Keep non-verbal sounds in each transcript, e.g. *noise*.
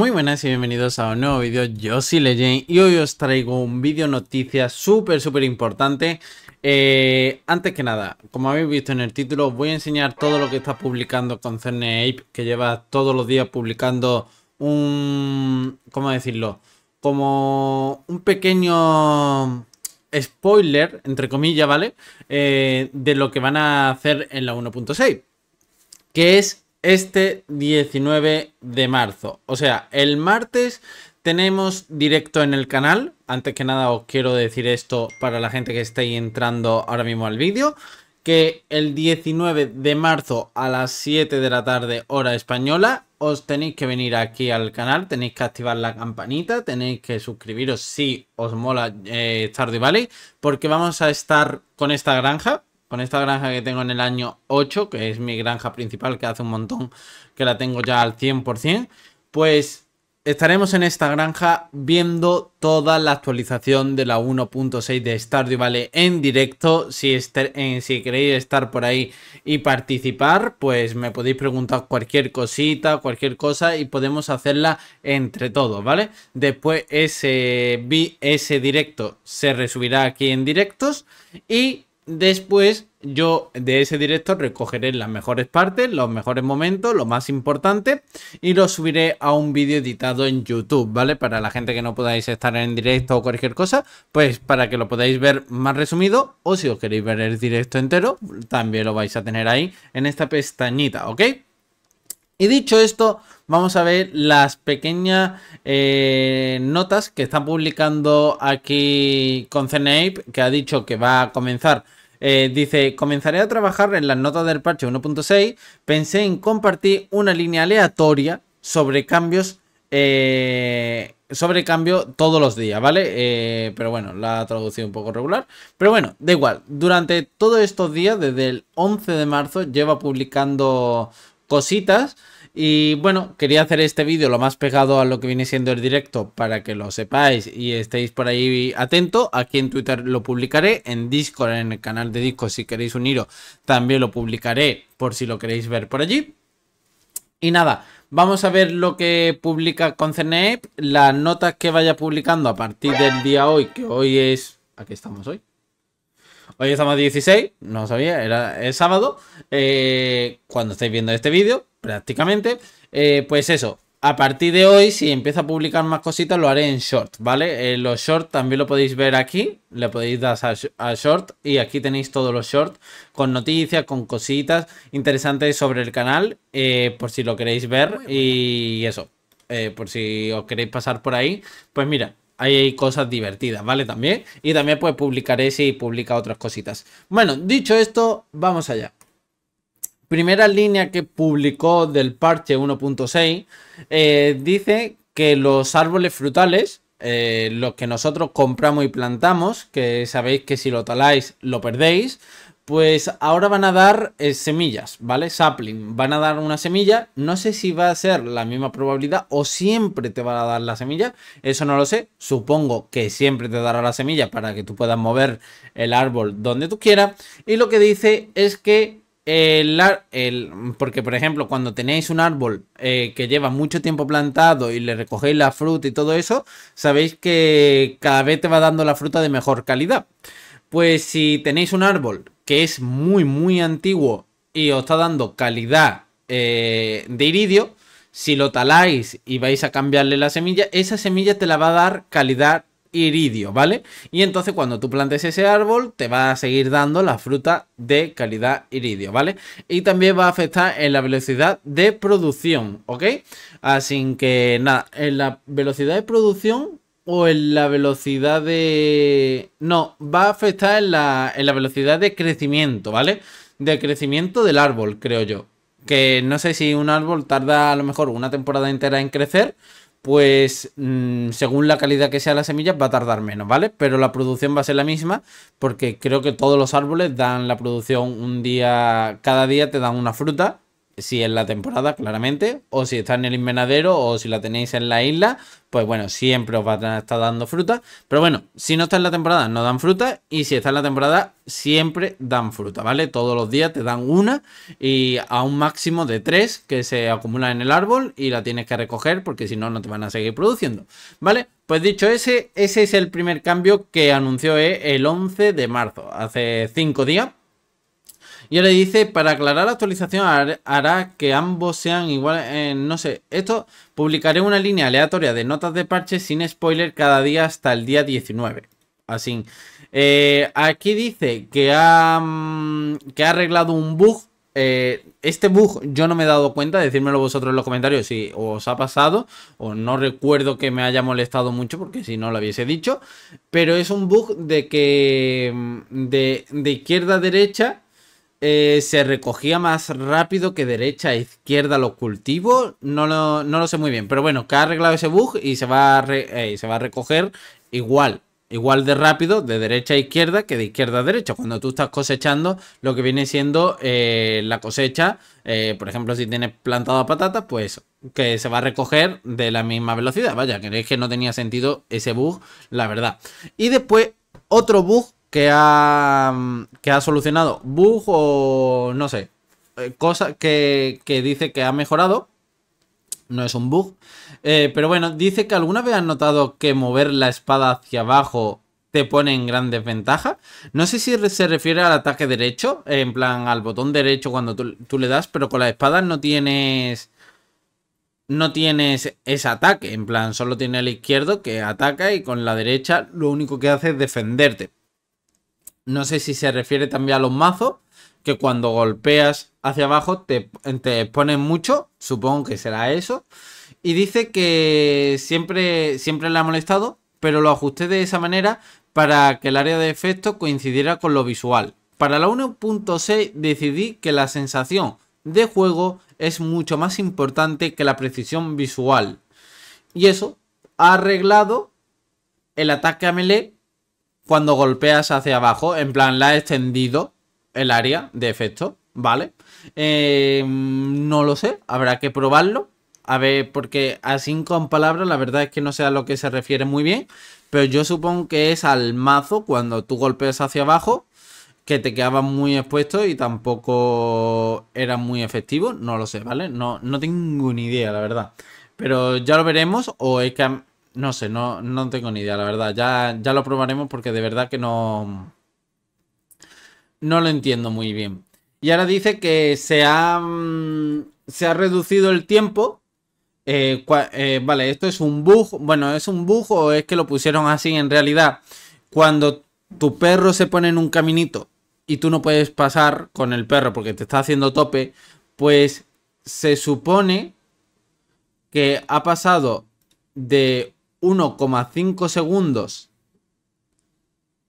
Muy buenas y bienvenidos a un nuevo vídeo, yo soy Legend y hoy os traigo un vídeo noticia súper súper importante eh, Antes que nada, como habéis visto en el título, voy a enseñar todo lo que está publicando Concerne Ape Que lleva todos los días publicando un... ¿cómo decirlo? Como un pequeño spoiler, entre comillas, ¿vale? Eh, de lo que van a hacer en la 1.6 Que es este 19 de marzo. O sea, el martes tenemos directo en el canal. Antes que nada os quiero decir esto para la gente que esté entrando ahora mismo al vídeo. Que el 19 de marzo a las 7 de la tarde hora española os tenéis que venir aquí al canal, tenéis que activar la campanita, tenéis que suscribiros si os mola eh, Stardew Valley, porque vamos a estar con esta granja, con esta granja que tengo en el año 8, que es mi granja principal, que hace un montón que la tengo ya al 100%, pues estaremos en esta granja viendo toda la actualización de la 1.6 de Stardew Valley en directo. Si, este, eh, si queréis estar por ahí y participar, pues me podéis preguntar cualquier cosita, cualquier cosa y podemos hacerla entre todos, ¿vale? Después ese, ese directo se resubirá aquí en directos y Después yo de ese directo recogeré las mejores partes, los mejores momentos, lo más importante y lo subiré a un vídeo editado en YouTube, ¿vale? Para la gente que no podáis estar en directo o cualquier cosa, pues para que lo podáis ver más resumido o si os queréis ver el directo entero, también lo vais a tener ahí en esta pestañita, ¿ok? Y dicho esto, vamos a ver las pequeñas eh, notas que están publicando aquí con CNAPE, que ha dicho que va a comenzar. Eh, dice, comenzaré a trabajar en las notas del parche 1.6. Pensé en compartir una línea aleatoria sobre cambios. Eh, sobre cambio todos los días, ¿vale? pero bueno, la traducción un poco regular. Pero bueno, da igual. Durante todos estos días, desde el 11 de marzo, lleva publicando cositas. Y bueno, quería hacer este vídeo lo más pegado a lo que viene siendo el directo para que lo sepáis y estéis por ahí atento. Aquí en Twitter lo publicaré, en Discord, en el canal de Discord si queréis uniros, también lo publicaré por si lo queréis ver por allí. Y nada, vamos a ver lo que publica con las notas que vaya publicando a partir del día hoy, que hoy es... Aquí estamos hoy. Hoy estamos a 16, no sabía, era el sábado. Eh, cuando estáis viendo este vídeo, prácticamente. Eh, pues eso, a partir de hoy, si empiezo a publicar más cositas, lo haré en short, ¿vale? Eh, los short también lo podéis ver aquí. Le podéis dar a, short y aquí tenéis todos los short con noticias, con cositas interesantes sobre el canal, por si lo queréis ver y eso. por si os queréis pasar por ahí, pues mira, hay cosas divertidas, ¿vale? También. Y también pues publicaré si publica otras cositas. Bueno, dicho esto, vamos allá. Primera línea que publicó del parche 1.6 eh, dice que los árboles frutales, eh, los que nosotros compramos y plantamos, que sabéis que si lo taláis lo perdéis, pues ahora van a dar eh, semillas, ¿vale? Sapling. Van a dar una semilla. No sé si va a ser la misma probabilidad o siempre te van a dar la semilla. Eso no lo sé. Supongo que siempre te dará la semilla para que tú puedas mover el árbol donde tú quieras. Y lo que dice es que el, porque, por ejemplo, cuando tenéis un árbol eh, que lleva mucho tiempo plantado y le recogéis la fruta y todo eso, sabéis que cada vez te va dando la fruta de mejor calidad. Pues si tenéis un árbol que es muy, muy antiguo y os está dando calidad eh, de iridio, si lo taláis y vais a cambiarle la semilla, esa semilla te la va a dar calidad iridio, ¿vale? Y entonces cuando tú plantes ese árbol, te va a seguir dando la fruta de calidad iridio, ¿vale? Y también va a afectar en la velocidad de producción, ¿ok? Así que nada, en la velocidad de producción o en la velocidad de... No, va a afectar en la, en la velocidad de crecimiento, ¿vale? De crecimiento del árbol, creo yo. Que no sé si un árbol tarda a lo mejor una temporada entera en crecer, pues mm, según la calidad que sea la semilla va a tardar menos, ¿vale? Pero la producción va a ser la misma porque creo que todos los árboles dan la producción un día, cada día te dan una fruta si es la temporada, claramente, o si está en el invernadero, o si la tenéis en la isla, pues bueno, siempre os va a estar dando fruta. Pero bueno, si no está en la temporada, no dan fruta, y si está en la temporada, siempre dan fruta, ¿vale? Todos los días te dan una y a un máximo de tres que se acumulan en el árbol y la tienes que recoger porque si no, no te van a seguir produciendo, ¿vale? Pues dicho ese, ese es el primer cambio que anunció eh, el 11 de marzo, hace cinco días. Y ahora dice, para aclarar la actualización hará que ambos sean iguales, no sé, esto publicaré una línea aleatoria de notas de parche sin spoiler cada día hasta el día 19. Así. Eh, aquí dice que ha, mm, que ha arreglado un bug. Eh, este bug yo no me he dado cuenta, decírmelo vosotros en los comentarios si os ha pasado o no recuerdo que me haya molestado mucho porque si no lo hubiese dicho, pero es un bug de que mm, de, de izquierda a derecha eh, se recogía más rápido que derecha a izquierda los cultivos. No lo, no lo sé muy bien. Pero bueno, que ha arreglado ese bug y se va a, eh, se va a recoger igual. Igual de rápido de derecha a izquierda que de izquierda a derecha. Cuando tú estás cosechando lo que viene siendo eh, la cosecha. por ejemplo, si tienes plantado patatas, pues que se va a recoger de la misma velocidad. Vaya, creéis que no tenía sentido ese bug, la verdad. Y después otro bug que ha, ha solucionado bug o no sé, eh, cosa que, dice que ha mejorado. No es un bug. Eh, pero bueno, dice que alguna vez has notado que mover la espada hacia abajo te pone en gran desventaja. No sé si se refiere al ataque derecho, en plan al botón derecho cuando tú, tú le das, pero con la espada no tienes no tienes ese ataque. En plan, solo tiene el izquierdo que ataca y con la derecha lo único que hace es defenderte. No sé si se refiere también a los mazos, que cuando golpeas hacia abajo te, ponen mucho, supongo que será eso. Y dice que siempre, siempre le ha molestado, pero lo ajusté de esa manera para que el área de efecto coincidiera con lo visual. Para la 1.6 decidí que la sensación de juego es mucho más importante que la precisión visual. Y eso ha arreglado el ataque a melee cuando golpeas hacia abajo. En plan, la ha extendido el área de efecto, ¿vale? Eh, no lo sé, habrá que probarlo. A ver, porque así con palabras, la verdad es que no sé a lo que se refiere muy bien. Pero yo supongo que es al mazo cuando tú golpeas hacia abajo. Que te quedaba muy expuesto y tampoco era muy efectivo. No lo sé, ¿vale? No, no tengo ni idea, la verdad. Pero ya lo veremos. O es que no sé, no, no tengo ni idea, la verdad. Ya, ya lo probaremos porque de verdad que no... No lo entiendo muy bien. Y ahora dice que se ha, mm, se ha reducido el tiempo. Eh, eh, vale, esto es un bug. Bueno, ¿es un bug o es que lo pusieron así en realidad? Cuando tu perro se pone en un caminito y tú no puedes pasar con el perro porque te está haciendo tope, pues se supone que ha pasado de 1,5 segundos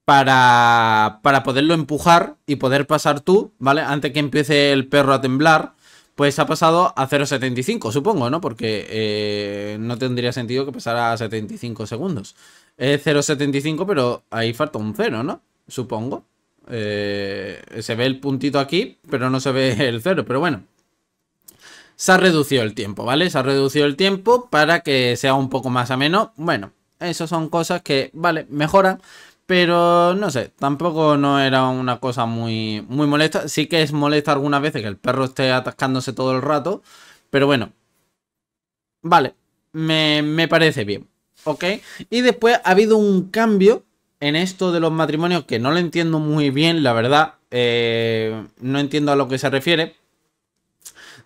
para, poderlo empujar y poder pasar tú, ¿vale? Antes que empiece el perro a temblar, pues ha pasado a 0,75, supongo, ¿no? Porque eh, no tendría sentido que pasara a 75 segundos. Es 0,75, pero ahí falta un 0, ¿no? Supongo. Eh, se ve el puntito aquí, pero no se ve el 0, pero bueno se ha reducido el tiempo, ¿vale? Se ha reducido el tiempo para que sea un poco más ameno. Bueno, eso son cosas que, vale, mejoran. Pero no sé, tampoco no era una cosa muy, muy molesta. Sí que es molesta algunas veces que el perro esté atascándose todo el rato. Pero bueno. Vale, me, parece bien. ¿Ok? Y después ha habido un cambio en esto de los matrimonios que no lo entiendo muy bien, la verdad. Eh, no entiendo a lo que se refiere.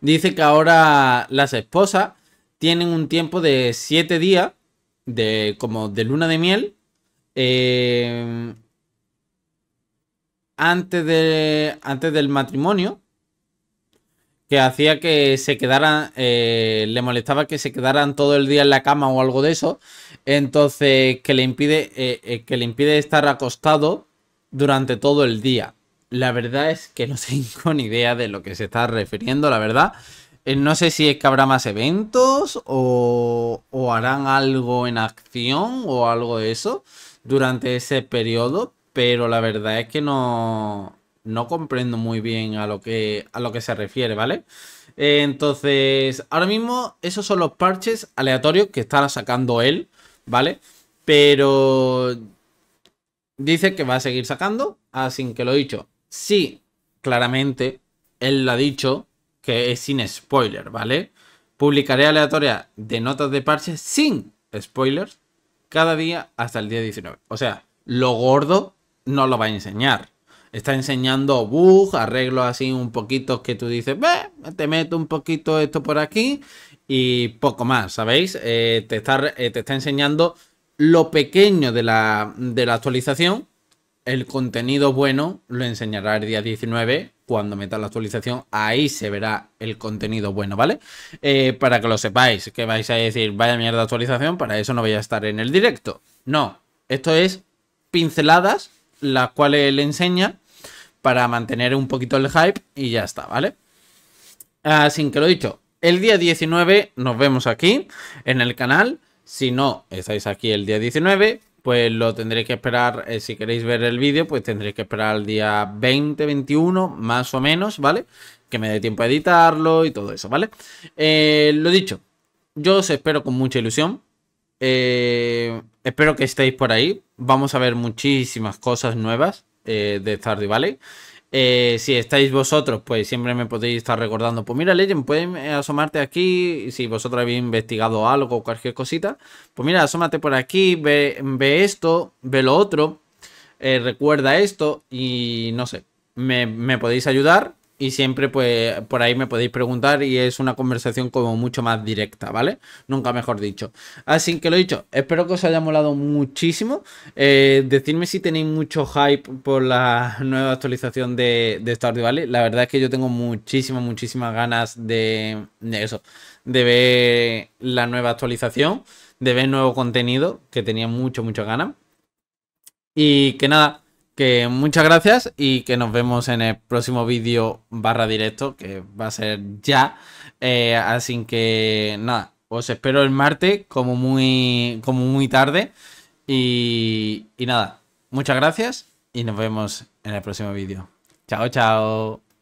Dice que ahora las esposas tienen un tiempo de 7 días, de, como de luna de miel, eh, antes, de, antes del matrimonio, que hacía que se quedaran, eh, le molestaba que se quedaran todo el día en la cama o algo de eso, entonces que le impide, eh, que le impide estar acostado durante todo el día. La verdad es que no *laughs* tengo ni idea de lo que se está refiriendo, la verdad. Eh, no sé si es que habrá más eventos o, harán algo en acción o algo de eso durante ese periodo, pero la verdad es que no, no comprendo muy bien a lo que, a lo que se refiere, ¿vale? Eh, entonces, ahora mismo esos son los parches aleatorios que está sacando él, ¿vale? Pero dice que va a seguir sacando, así que lo he dicho. Sí, claramente, él lo ha dicho, que es sin spoiler, ¿vale? Publicaré aleatoria de notas de parches sin spoilers cada día hasta el día 19. O sea, lo gordo no lo va a enseñar. Está enseñando bug, arreglos así un poquito que tú dices, ve, te meto un poquito esto por aquí y poco más, ¿sabéis? Eh, eh, te, está, enseñando lo pequeño de la, de la actualización el contenido bueno lo enseñará el día 19 cuando meta la actualización. Ahí se verá el contenido bueno, ¿vale? Eh, para que lo sepáis, que vais a decir, vaya mierda actualización, para eso no voy a estar en el directo. No, esto es pinceladas, las cuales le enseña para mantener un poquito el hype y ya está, ¿vale? Así ah, que lo dicho, el día 19 nos vemos aquí en el canal. Si no estáis aquí el día 19, pues lo tendréis que esperar, eh, si queréis ver el vídeo, pues tendréis que esperar el día 20, 21, más o menos, ¿vale? Que me dé tiempo a editarlo y todo eso, ¿vale? Eh, lo dicho, yo os espero con mucha ilusión. Eh, espero que estéis por ahí. Vamos a ver muchísimas cosas nuevas de Stardew Valley. Eh, si estáis vosotros, pues siempre me podéis estar recordando, pues mira, Legend, pueden eh, asomarte aquí, si vosotros habéis investigado algo o cualquier cosita, pues mira, asómate por aquí, ve, esto, ve lo otro, eh, recuerda esto y no sé, me, me podéis ayudar y siempre pues por ahí me podéis preguntar y es una conversación como mucho más directa, ¿vale? Nunca mejor dicho. Así que lo dicho, espero que os haya molado muchísimo. Eh, decidme si tenéis mucho hype por la nueva actualización de, de Stardew Valley. La verdad es que yo tengo muchísimas, muchísimas ganas de, de eso, de ver la nueva actualización, de ver nuevo contenido, que tenía mucho, mucho ganas. Y que nada, que muchas gracias y que nos vemos en el próximo vídeo barra directo, que va a ser ya. Eh, así que nada, os espero el martes como muy, como muy tarde. Y, y nada, muchas gracias y nos vemos en el próximo vídeo. Chao, chao.